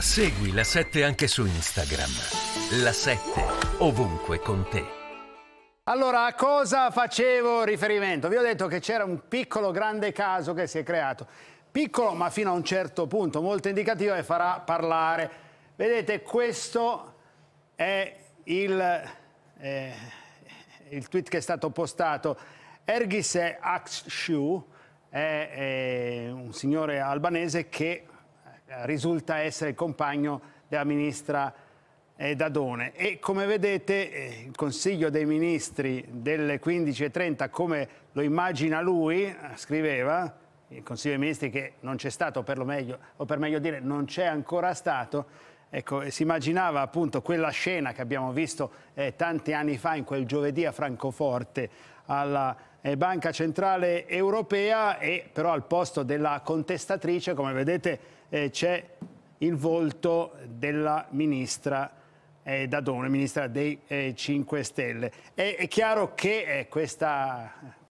Segui la 7 anche su Instagram. La 7 ovunque con te. Allora, a cosa facevo riferimento? Vi ho detto che c'era un piccolo grande caso che si è creato. Piccolo, ma fino a un certo punto, molto indicativo e farà parlare. Vedete, questo è il, eh, il tweet che è stato postato. Ergis Akshu è, è eh, un signore albanese che eh, risulta essere il compagno della ministra eh, Dadone. E come vedete eh, il Consiglio dei Ministri delle 15.30, come lo immagina lui, scriveva, il Consiglio dei Ministri che non c'è stato, per lo meglio, o per meglio dire non c'è ancora stato, ecco, si immaginava appunto quella scena che abbiamo visto eh, tanti anni fa in quel giovedì a Francoforte alla Banca Centrale Europea e però al posto della contestatrice, come vedete, eh, c'è il volto della ministra eh, Dadone, ministra dei eh, 5 Stelle. È, è chiaro che eh, questa